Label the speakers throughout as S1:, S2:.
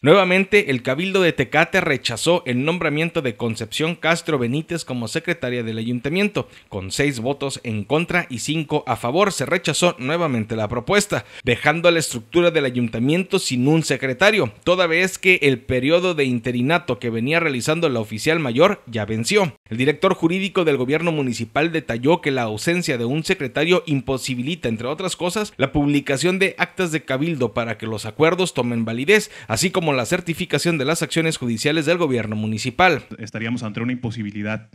S1: Nuevamente, el Cabildo de Tecate rechazó el nombramiento de Concepción Castro Benítez como secretaria del ayuntamiento, con seis votos en contra y cinco a favor. Se rechazó nuevamente la propuesta, dejando a la estructura del ayuntamiento sin un secretario, toda vez que el periodo de interinato que venía realizando la oficial mayor ya venció. El director jurídico del gobierno municipal detalló que la ausencia de un secretario imposibilita, entre otras cosas, la publicación de actas de cabildo para que los acuerdos tomen validez, así como la certificación
S2: de las acciones judiciales del gobierno municipal. Estaríamos ante una imposibilidad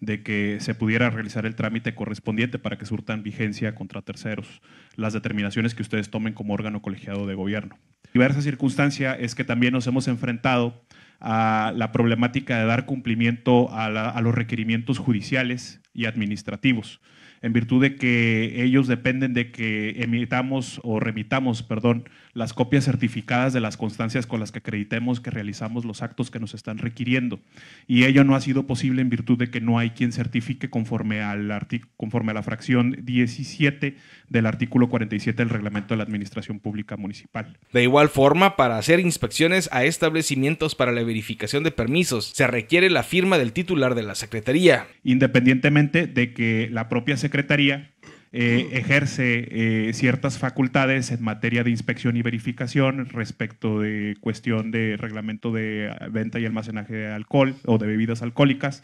S2: de que se pudiera realizar el trámite correspondiente para que surtan vigencia contra terceros las determinaciones que ustedes tomen como órgano colegiado de gobierno. Diversa circunstancia es que también nos hemos enfrentado a la problemática de dar cumplimiento a los requerimientos judiciales y administrativos en virtud de que ellos dependen de que emitamos o remitamos, perdón, las copias certificadas de las constancias con las que acreditemos que realizamos los actos que nos están requiriendo. Y ello no ha sido posible en virtud de que no hay quien certifique conforme, al conforme a la fracción 17 del artículo 47 del reglamento de la Administración Pública Municipal.
S1: De igual forma, para hacer inspecciones a establecimientos para la verificación de permisos, se requiere la firma del titular de la Secretaría.
S2: Independientemente de que la propia Secretaría Secretaría eh, ejerce eh, ciertas facultades en materia de inspección y verificación respecto de cuestión de reglamento de ah, venta y almacenaje de alcohol o de bebidas alcohólicas.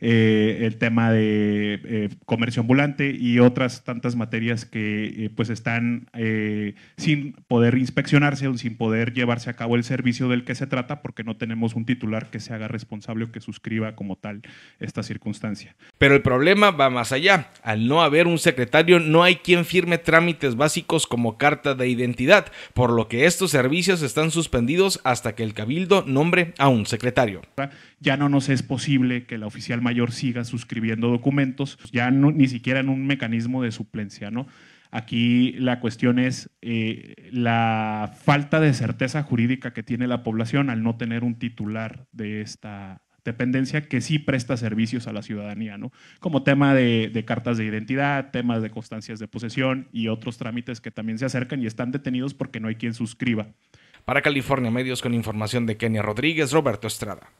S2: Eh, el tema de eh, comercio ambulante y otras tantas materias que eh, pues están sin poder inspeccionarse o sin poder llevarse a cabo el servicio del que se trata porque no tenemos un titular que se haga responsable o que suscriba como tal esta circunstancia. Pero el problema va más allá. Al no haber un secretario, no hay quien firme trámites básicos
S1: como carta de identidad, por lo que estos servicios están suspendidos hasta que el cabildo
S2: nombre a un secretario. Ya no nos es posible que la oficial mayor siga suscribiendo documentos, ya no, ni siquiera en un mecanismo de suplencia, ¿no? Aquí la cuestión es eh, la falta de certeza jurídica que tiene la población al no tener un titular de esta dependencia que sí presta servicios a la ciudadanía, ¿no? Como tema de, de cartas de identidad, temas de constancias de posesión y otros trámites que también se acercan y están detenidos porque no hay quien suscriba. Para California Medios con información de Kenia
S1: Rodríguez, Roberto Estrada.